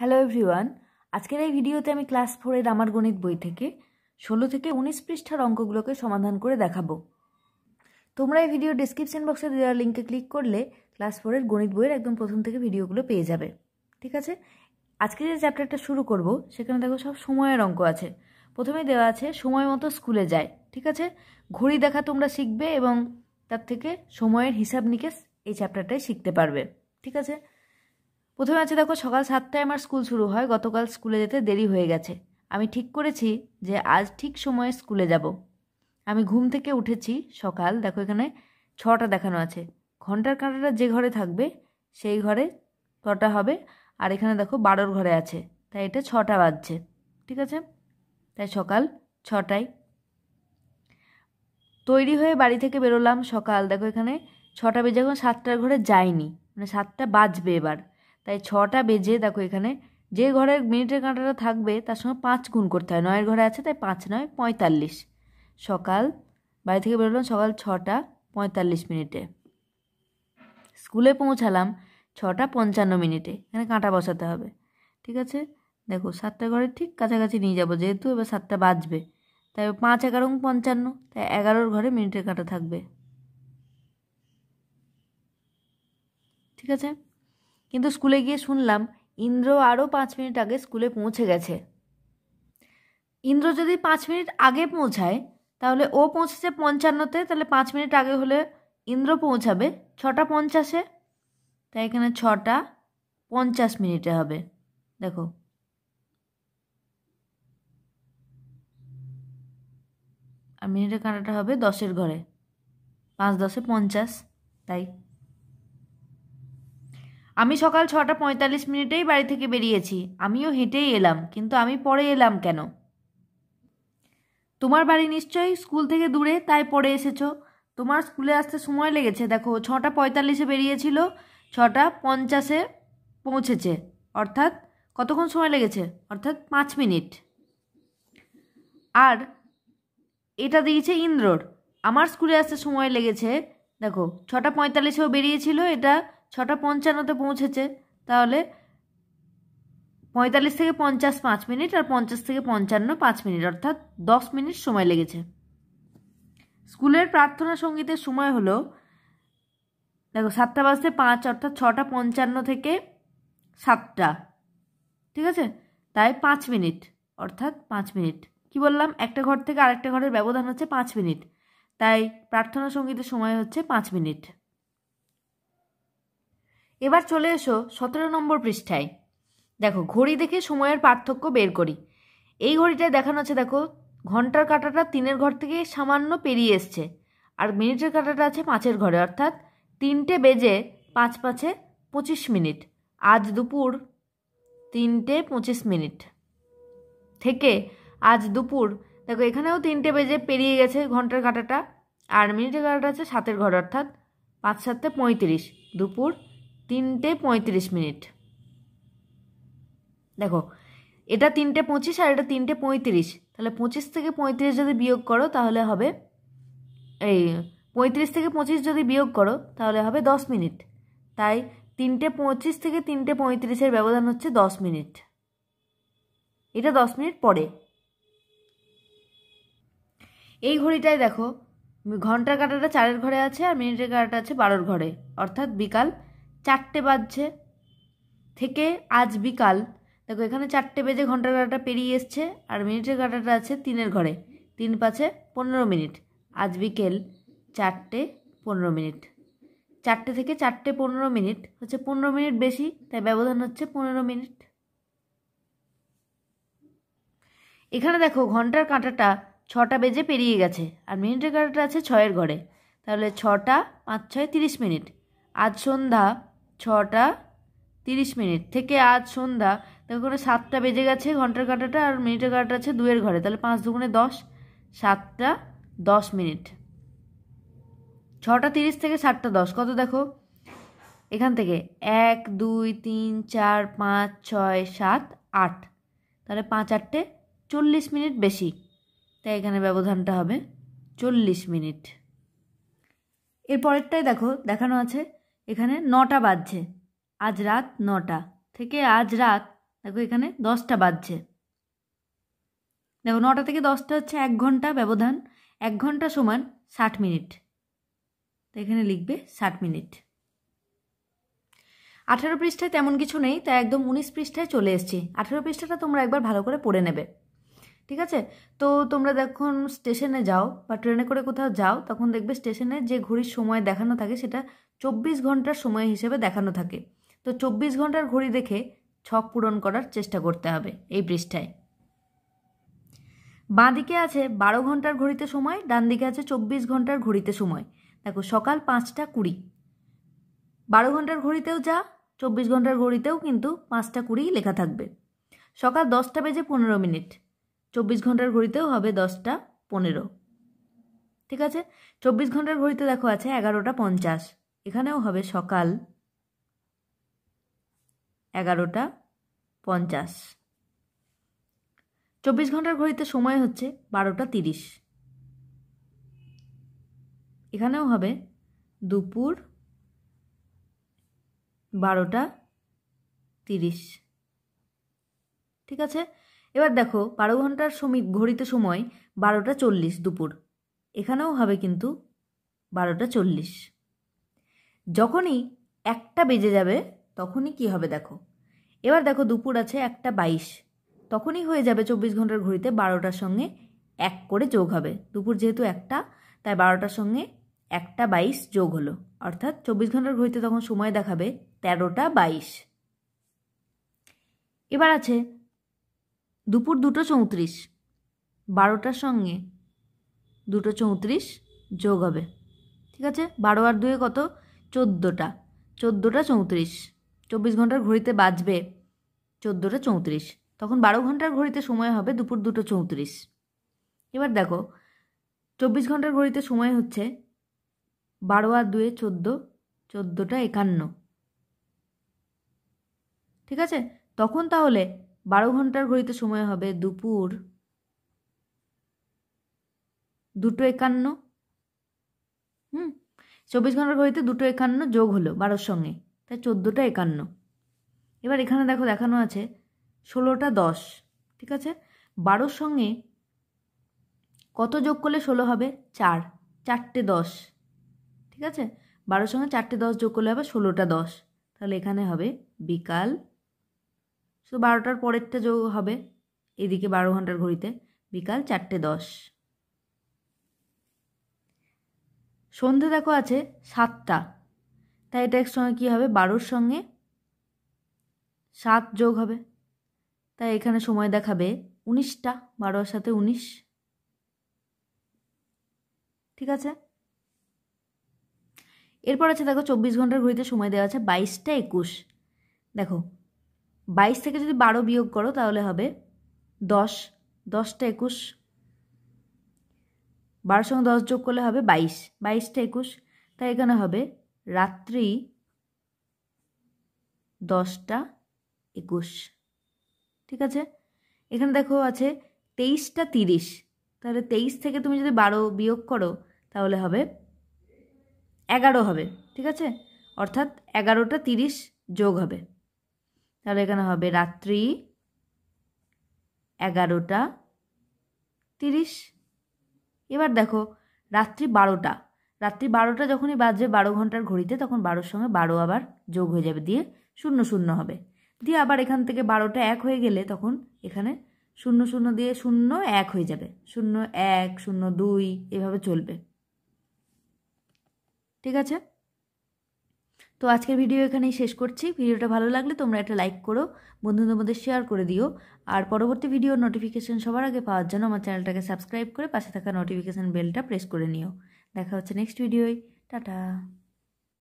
hello everyone আজকের এই ভিডিওতে আমি ক্লাস ফোরের আমার গণিত বই থেকে ষোলো থেকে উনিশ পৃষ্ঠার অঙ্কগুলোকে সমাধান করে দেখাবো তোমরা এই ভিডিও ডিসক্রিপশন বক্সে দেওয়ার লিঙ্কে ক্লিক করলে ক্লাস ফোরের গণিত বইয়ের একদম প্রথম থেকে ভিডিওগুলো পেয়ে যাবে ঠিক আছে আজকে যে চ্যাপ্টারটা শুরু করব সেখানে দেখো সব সময়ের অঙ্ক আছে প্রথমে দেওয়া আছে সময় মতো স্কুলে যায় ঠিক আছে ঘড়ি দেখা তোমরা শিখবে এবং তার থেকে সময়ের হিসাব নিকেশ এই চ্যাপ্টারটাই শিখতে পারবে ঠিক আছে প্রথমে আছে দেখো সকাল সাতটায় আমার স্কুল শুরু হয় গতকাল স্কুলে যেতে দেরি হয়ে গেছে আমি ঠিক করেছি যে আজ ঠিক সময়ে স্কুলে যাব আমি ঘুম থেকে উঠেছি সকাল দেখো এখানে ছটা দেখানো আছে ঘন্টার কাঁটাটা যে ঘরে থাকবে সেই ঘরে ছটা হবে আর এখানে দেখো বারোর ঘরে আছে তাই এটা ছটা বাজছে ঠিক আছে তাই সকাল ছটায় তৈরি হয়ে বাড়ি থেকে বেরোলাম সকাল দেখো এখানে ছটা বেজে এখন সাতটার ঘরে যাইনি মানে সাতটা বাজবে এবার তাই ছটা বেজে দেখো এখানে যে ঘরের মিনিটের কাঁটাটা থাকবে তার সঙ্গে পাঁচ গুণ করতে হয় নয়ের ঘরে আছে তাই পাঁচ নয় পঁয়তাল্লিশ সকাল বাড়ি থেকে বেরোলাম সকাল ছটা পঁয়তাল্লিশ মিনিটে স্কুলে পৌঁছালাম ছটা পঞ্চান্ন মিনিটে এখানে কাঁটা বসাতে হবে ঠিক আছে দেখো সাতটা ঘরের ঠিক কাছাকাছি নিয়ে যাবো যেহেতু এবার সাতটা বাজবে তাই পাঁচ এগারো পঞ্চান্ন তাই এগারোর ঘরে মিনিটের কাঁটা থাকবে ঠিক আছে কিন্তু স্কুলে গিয়ে শুনলাম ইন্দ্র আরও পাঁচ মিনিট আগে স্কুলে পৌঁছে গেছে ইন্দ্র যদি পাঁচ মিনিট আগে পৌঁছায় তাহলে ও পৌঁছেছে পঞ্চান্নতে তাহলে পাঁচ মিনিট আগে হলে ইন্দ্র পৌঁছাবে ছটা পঞ্চাশে তাই এখানে ছটা পঞ্চাশ মিনিটে হবে দেখো আর মিনিটের কাঁটাটা হবে দশের ঘরে পাঁচ দশে পঞ্চাশ তাই আমি সকাল ছটা পঁয়তাল্লিশ মিনিটেই বাড়ি থেকে বেরিয়েছি আমিও হেঁটেই এলাম কিন্তু আমি পরে এলাম কেন তোমার বাড়ি নিশ্চয়ই স্কুল থেকে দূরে তাই পরে এসেছো তোমার স্কুলে আসতে সময় লেগেছে দেখো ছটা পঁয়তাল্লিশে বেরিয়েছিল ছটা পঞ্চাশে পৌঁছেছে অর্থাৎ কতক্ষণ সময় লেগেছে অর্থাৎ পাঁচ মিনিট আর এটা দিয়েছে ইন্দ্রর আমার স্কুলে আসতে সময় লেগেছে দেখো ছটা পঁয়তাল্লিশেও বেরিয়েছিল এটা ছটা পঞ্চান্নতে পৌঁছেছে তাহলে পঁয়তাল্লিশ থেকে পঞ্চাশ পাঁচ মিনিট আর পঞ্চাশ থেকে পঞ্চান্ন পাঁচ মিনিট অর্থাৎ দশ মিনিট সময় লেগেছে স্কুলের প্রার্থনা সঙ্গীতের সময় হলো দেখো সাতটা বাজতে পাঁচ অর্থাৎ ছটা পঞ্চান্ন থেকে সাতটা ঠিক আছে তাই পাঁচ মিনিট অর্থাৎ পাঁচ মিনিট কি বললাম একটা ঘর থেকে আরেকটা ঘরের ব্যবধান হচ্ছে পাঁচ মিনিট তাই প্রার্থনা সঙ্গীতের সময় হচ্ছে পাঁচ মিনিট এবার চলে এসো সতেরো নম্বর পৃষ্ঠায় দেখো ঘড়ি দেখে সময়ের পার্থক্য বের করি এই ঘড়িটায় দেখানো আছে দেখো ঘন্টার কাঁটাটা তিনের ঘর থেকে সামান্য পেরিয়ে এসছে আর মিনিটের কাঁটাটা আছে পাঁচের ঘরে অর্থাৎ তিনটে বেজে পাঁচ পাঁচে পঁচিশ মিনিট আজ দুপুর তিনটে পঁচিশ মিনিট থেকে আজ দুপুর দেখো এখানেও তিনটে বেজে পেরিয়ে গেছে ঘন্টার কাঁটাটা আর মিনিটের কাঁটাটা আছে সাতের ঘর অর্থাৎ পাঁচ সাতটা পঁয়ত্রিশ দুপুর তিনটে পঁয়ত্রিশ মিনিট দেখো এটা তিনটে পঁচিশ আর এটা তিনটে পঁয়ত্রিশ তাহলে পঁচিশ থেকে পঁয়ত্রিশ যদি বিয়োগ করো তাহলে হবে এই পঁয়ত্রিশ থেকে পঁচিশ যদি বিয়োগ করো তাহলে হবে দশ মিনিট তাই তিনটে পঁচিশ থেকে তিনটে পঁয়ত্রিশের ব্যবধান হচ্ছে দশ মিনিট এটা দশ মিনিট পরে এই ঘড়িটায় দেখো ঘন্টার কাঁটাটা চারের ঘরে আছে আর মিনিটের কাঁটাটা আছে বারোর ঘরে অর্থাৎ বিকাল চারটে বাজছে থেকে আজ বিকাল দেখো এখানে চারটে বেজে ঘন্টার কাটাটা পেরিয়ে এসছে আর মিনিটের কাটাটা আছে তিনের ঘরে তিন পাঁচে পনেরো মিনিট আজ বিকেল চারটে পনেরো মিনিট চারটে থেকে চারটে পনেরো মিনিট হচ্ছে পনেরো মিনিট বেশি তাই ব্যবধান হচ্ছে পনেরো মিনিট এখানে দেখো ঘন্টার কাঁটাটা ছটা বেজে পেরিয়ে গেছে আর মিনিটের কাঁটাটা আছে ছয়ের ঘরে তাহলে ছটা পাঁচ ছয় তিরিশ মিনিট আজ সন্ধ্যা ছটা তিরিশ মিনিট থেকে আজ সন্ধ্যা তখন সাতটা বেজে গেছে ঘন্টার কাঁটাটা আর মিনিটের কাঁটা আছে দুয়ের ঘরে তাহলে পাঁচ দুগুণে দশ সাতটা দশ মিনিট ছটা তিরিশ থেকে সাতটা দশ কত দেখো এখান থেকে এক দুই তিন চার পাঁচ ছয় সাত আট তাহলে পাঁচ আটটে চল্লিশ মিনিট বেশি তাই এখানে ব্যবধানটা হবে চল্লিশ মিনিট এর পরেরটাই দেখো দেখানো আছে এখানে নটা বাজছে আজ রাত নটা থেকে আজ রাত দেখো এখানে দশটা বাজছে দেখো নটা থেকে দশটা হচ্ছে এক ঘন্টা ব্যবধান এক ঘন্টা সমান ষাট মিনিট তো এখানে লিখবে ষাট মিনিট আঠেরো পৃষ্ঠায় তেমন কিছু নেই তাই একদম উনিশ পৃষ্ঠায় চলে এসছি আঠেরো পৃষ্ঠাটা তোমরা একবার ভালো করে পড়ে নেবে ঠিক আছে তো তোমরা দেখুন স্টেশনে যাও বা ট্রেনে করে কোথাও যাও তখন দেখবে স্টেশনে যে ঘড়ির সময় দেখানো থাকে সেটা চব্বিশ ঘন্টার সময় হিসেবে দেখানো থাকে তো চব্বিশ ঘন্টার ঘড়ি দেখে ছক পূরণ করার চেষ্টা করতে হবে এই পৃষ্ঠায় বাঁ দিকে আছে বারো ঘন্টার ঘড়িতে সময় ডান দিকে আছে চব্বিশ ঘন্টার ঘড়িতে সময় দেখো সকাল পাঁচটা কুড়ি বারো ঘন্টার ঘড়িতেও যা চব্বিশ ঘন্টার ঘড়িতেও কিন্তু পাঁচটা কুড়ি লেখা থাকবে সকাল দশটা বেজে পনেরো মিনিট চব্বিশ ঘন্টার ঘড়িতেও হবে দশটা পনেরো ঠিক আছে চব্বিশ ঘন্টার ঘড়িতে দেখো আছে এগারোটা পঞ্চাশ এখানেও হবে সকাল এগারোটা পঞ্চাশ চব্বিশ ঘন্টার ঘড়িতে সময় হচ্ছে বারোটা তিরিশ এখানেও হবে দুপুর বারোটা তিরিশ ঠিক আছে এবার দেখো বারো ঘন্টার সময় ঘড়িতে সময় বারোটা চল্লিশ দুপুর এখানেও হবে কিন্তু বারোটা চল্লিশ যখনই একটা বেজে যাবে তখনই কি হবে দেখো এবার দেখো দুপুর আছে একটা বাইশ তখনই হয়ে যাবে চব্বিশ ঘন্টার ঘড়িতে বারোটার সঙ্গে এক করে যোগ হবে দুপুর যেহেতু একটা তাই বারোটার সঙ্গে একটা বাইশ যোগ হলো অর্থাৎ চব্বিশ ঘন্টার ঘড়িতে তখন সময় দেখাবে তেরোটা বাইশ এবার আছে দুপুর দুটো চৌত্রিশ বারোটার সঙ্গে দুটো চৌত্রিশ যোগ হবে ঠিক আছে বারো আর দুয়ে কত চোদ্দোটা চোদ্দোটা চৌত্রিশ চব্বিশ ঘন্টার ঘড়িতে বাজবে চোদ্দোটা চৌত্রিশ তখন বারো ঘন্টার ঘড়িতে সময় হবে দুপুর দুটো চৌত্রিশ এবার দেখো চব্বিশ ঘন্টার ঘড়িতে সময় হচ্ছে বারো আর দুয়ে চোদ্দো চোদ্দোটা একান্ন ঠিক আছে তখন তাহলে বারো ঘন্টার ঘড়িতে সময় হবে দুপুর দুটো একান্ন চব্বিশ ঘন্টার ঘড়িতে দুটো একান্ন যোগ হলো বারোর সঙ্গে তাই চোদ্দোটা একান্ন এবার এখানে দেখো দেখানো আছে ষোলোটা দশ ঠিক আছে বারোর সঙ্গে কত যোগ করলে ষোলো হবে চার চারটে দশ ঠিক আছে বারোর সঙ্গে চারটে দশ যোগ করলে হবে ষোলোটা দশ তাহলে এখানে হবে বিকাল শুধু বারোটার পরেরটা যোগ হবে এদিকে বারো ঘন্টার ঘড়িতে বিকাল চারটে দশ সন্ধে দেখো আছে সাতটা তাই এটা সঙ্গে কী হবে বারোর সঙ্গে সাত যোগ হবে তাই এখানে সময় দেখাবে উনিশটা বারোর সাথে উনিশ ঠিক আছে এরপর আছে দেখো চব্বিশ ঘন্টার ঘড়িতে সময় দেওয়া আছে বাইশটা একুশ দেখো বাইশ থেকে যদি বারো বিয়োগ করো তাহলে হবে দশ দশটা একুশ বারো সঙ্গে দশ যোগ করলে হবে বাইশ বাইশটা একুশ তাই এখানে হবে রাত্রি দশটা একুশ ঠিক আছে এখানে দেখো আছে তেইশটা তিরিশ তাহলে তেইশ থেকে তুমি যদি বারো বিয়োগ করো তাহলে হবে এগারো হবে ঠিক আছে অর্থাৎ এগারোটা তিরিশ যোগ হবে তাহলে এখানে হবে রাত্রি এগারোটা তিরিশ এবার দেখো রাত্রি বারোটা রাত্রি বারোটা যখনই বাজবে বারো ঘন্টার ঘড়িতে তখন বারোর সঙ্গে বারো আবার যোগ হয়ে যাবে দিয়ে শূন্য শূন্য হবে দিয়ে আবার এখান থেকে বারোটা এক হয়ে গেলে তখন এখানে শূন্য শূন্য দিয়ে শূন্য এক হয়ে যাবে শূন্য এক শূন্য দুই এভাবে চলবে ঠিক আছে তো আজকের ভিডিও এখানেই শেষ করছি ভিডিওটা ভালো লাগলে তোমরা একটা লাইক করো বন্ধুদের মধ্যে শেয়ার করে দিও আর পরবর্তী ভিডিওর নোটিফিকেশান সবার আগে পাওয়ার জন্য আমার চ্যানেলটাকে সাবস্ক্রাইব করে পাশে থাকা নোটিফিকেশান বেলটা প্রেস করে নিও দেখা হচ্ছে নেক্সট ভিডিওয় টাটা